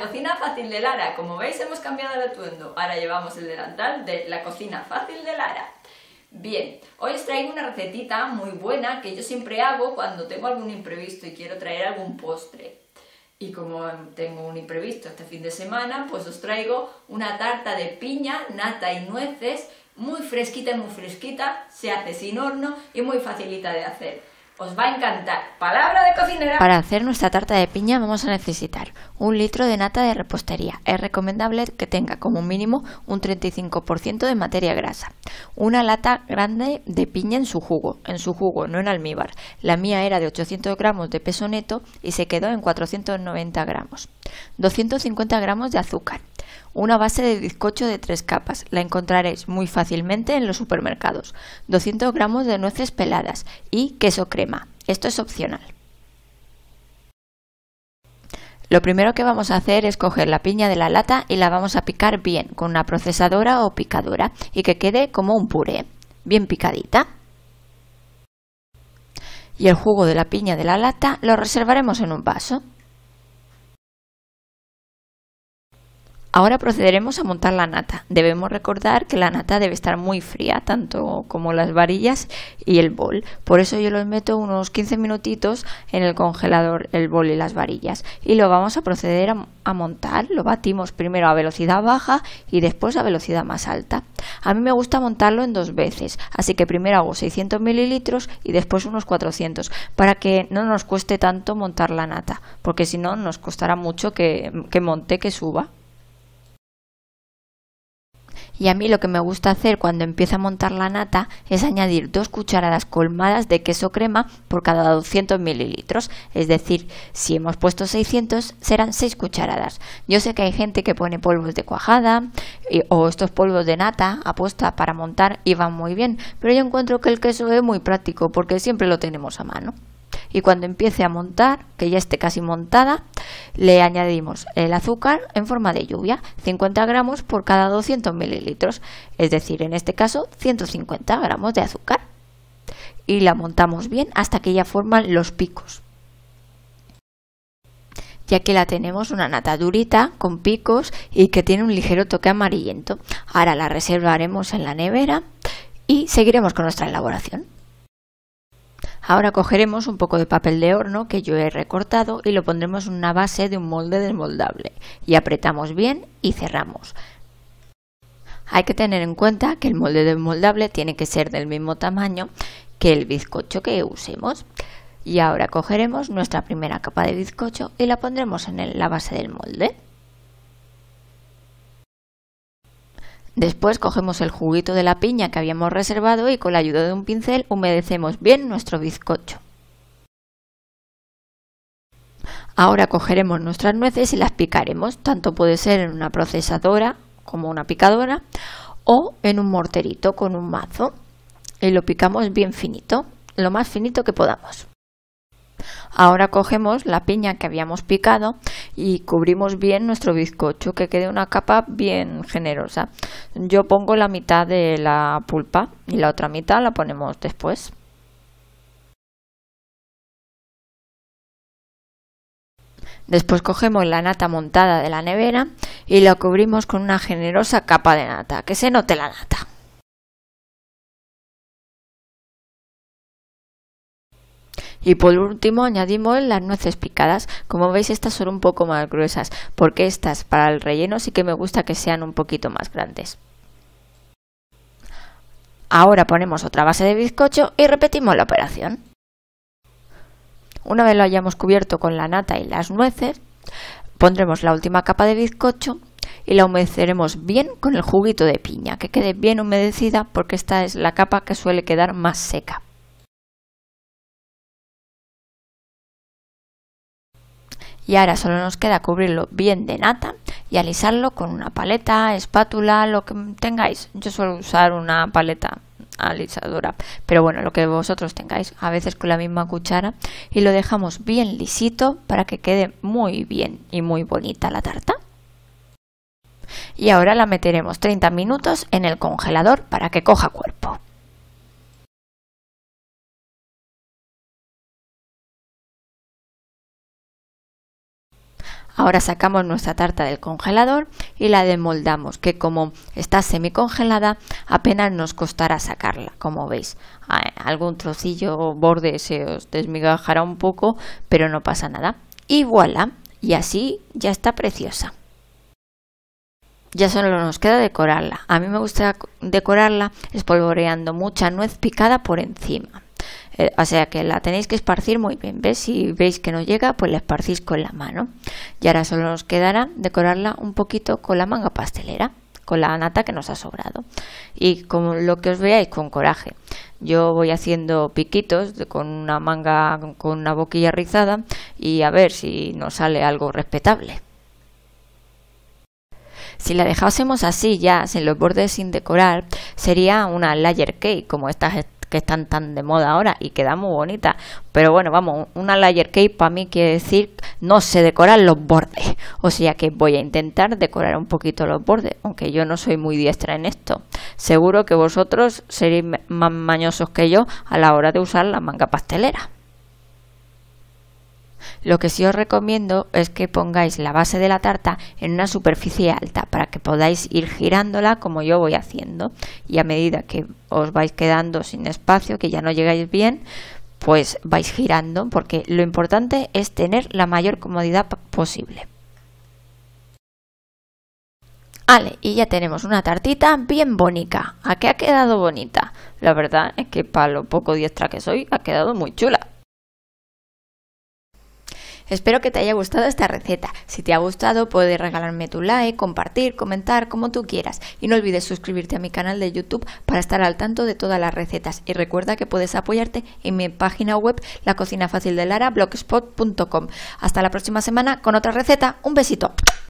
la cocina fácil de Lara. Como veis hemos cambiado el atuendo. Ahora llevamos el delantal de la cocina fácil de Lara. Bien, hoy os traigo una recetita muy buena que yo siempre hago cuando tengo algún imprevisto y quiero traer algún postre. Y como tengo un imprevisto este fin de semana, pues os traigo una tarta de piña, nata y nueces, muy fresquita muy fresquita, se hace sin horno y muy facilita de hacer. Os va a encantar. Palabra de cocinera. Para hacer nuestra tarta de piña vamos a necesitar un litro de nata de repostería. Es recomendable que tenga como mínimo un 35% de materia grasa. Una lata grande de piña en su jugo, en su jugo, no en almíbar. La mía era de 800 gramos de peso neto y se quedó en 490 gramos. 250 gramos de azúcar una base de bizcocho de tres capas. La encontraréis muy fácilmente en los supermercados. 200 gramos de nueces peladas y queso crema. Esto es opcional. Lo primero que vamos a hacer es coger la piña de la lata y la vamos a picar bien con una procesadora o picadora y que quede como un puré, bien picadita. Y el jugo de la piña de la lata lo reservaremos en un vaso. Ahora procederemos a montar la nata. Debemos recordar que la nata debe estar muy fría, tanto como las varillas y el bol. Por eso yo los meto unos 15 minutitos en el congelador, el bol y las varillas. Y lo vamos a proceder a, montar. Lo batimos primero a velocidad baja y después a velocidad más alta. A mí me gusta montarlo en dos veces, así que primero hago 600 mililitros y después unos 400, para que no nos cueste tanto montar la nata, porque si no nos costará mucho que monte, que suba. Y a mí lo que me gusta hacer cuando empieza a montar la nata es añadir dos cucharadas colmadas de queso crema por cada 200 mililitros. Es decir, si hemos puesto 600 serán 6 cucharadas. Yo sé que hay gente que pone polvos de cuajada eh, o estos polvos de nata apuesta para montar y van muy bien, pero yo encuentro que el queso es muy práctico porque siempre lo tenemos a mano y cuando empiece a montar, que ya esté casi montada, le añadimos el azúcar en forma de lluvia, 50 gramos por cada 200 mililitros, es decir, en este caso 150 gramos de azúcar. Y la montamos bien hasta que ya forman los picos. Ya que la tenemos una nata durita con picos y que tiene un ligero toque amarillento. Ahora la reservaremos en la nevera y seguiremos con nuestra elaboración. Ahora cogeremos un poco de papel de horno que yo he recortado y lo pondremos en una base de un molde desmoldable y apretamos bien y cerramos. Hay que tener en cuenta que el molde desmoldable tiene que ser del mismo tamaño que el bizcocho que usemos. Y ahora cogeremos nuestra primera capa de bizcocho y la pondremos en la base del molde. Después cogemos el juguito de la piña que habíamos reservado y con la ayuda de un pincel humedecemos bien nuestro bizcocho. Ahora cogeremos nuestras nueces y las picaremos, tanto puede ser en una procesadora como una picadora o en un morterito con un mazo y lo picamos bien finito, lo más finito que podamos. Ahora cogemos la piña que habíamos picado y cubrimos bien nuestro bizcocho, que quede una capa bien generosa. Yo pongo la mitad de la pulpa y la otra mitad la ponemos después. Después cogemos la nata montada de la nevera y la cubrimos con una generosa capa de nata, que se note la nata. Y por último añadimos las nueces picadas. Como veis estas son un poco más gruesas porque estas para el relleno sí que me gusta que sean un poquito más grandes. Ahora ponemos otra base de bizcocho y repetimos la operación. Una vez lo hayamos cubierto con la nata y las nueces, pondremos la última capa de bizcocho y la humedeceremos bien con el juguito de piña, que quede bien humedecida porque esta es la capa que suele quedar más seca. Y ahora solo nos queda cubrirlo bien de nata y alisarlo con una paleta, espátula, lo que tengáis. Yo suelo usar una paleta alisadora, pero bueno, lo que vosotros tengáis, a veces con la misma cuchara y lo dejamos bien lisito para que quede muy bien y muy bonita la tarta. Y ahora la meteremos 30 minutos en el congelador para que coja cuerpo. Ahora sacamos nuestra tarta del congelador y la desmoldamos, que como está semicongelada apenas nos costará sacarla, como veis. Ah, algún trocillo o borde se os desmigajará un poco, pero no pasa nada. Y y así ya está preciosa. Ya solo nos queda decorarla. A mí me gusta decorarla espolvoreando mucha nuez picada por encima. Eh, o sea que la tenéis que esparcir muy bien. ¿Ves? Si veis que no llega, pues la esparcís con la mano. Y ahora solo nos quedará decorarla un poquito con la manga pastelera, con la nata que nos ha sobrado. Y con lo que os veáis, con coraje. Yo voy haciendo piquitos con una manga, con una boquilla rizada y a ver si nos sale algo respetable. Si la dejásemos así ya, sin los bordes sin decorar, sería una layer cake, como estas que están tan de moda ahora y queda muy bonita. Pero bueno, vamos, una layer cake para mí quiere decir no se decoran los bordes. O sea que voy a intentar decorar un poquito los bordes, aunque yo no soy muy diestra en esto. Seguro que vosotros seréis más mañosos que yo a la hora de usar la manga pastelera. Lo que sí os recomiendo es que pongáis la base de la tarta en una superficie alta para que podáis ir girándola como yo voy haciendo y a medida que os vais quedando sin espacio, que ya no llegáis bien, pues vais girando porque lo importante es tener la mayor comodidad posible. Vale, y ya tenemos una tartita bien bonita. ¿A qué ha quedado bonita? La verdad es que para lo poco diestra que soy ha quedado muy chula. Espero que te haya gustado esta receta. Si te ha gustado, puedes regalarme tu like, compartir, comentar, como tú quieras. Y no olvides suscribirte a mi canal de YouTube para estar al tanto de todas las recetas. Y recuerda que puedes apoyarte en mi página web, la cocina fácil de Lara, blogspot.com. Hasta la próxima semana con otra receta. Un besito.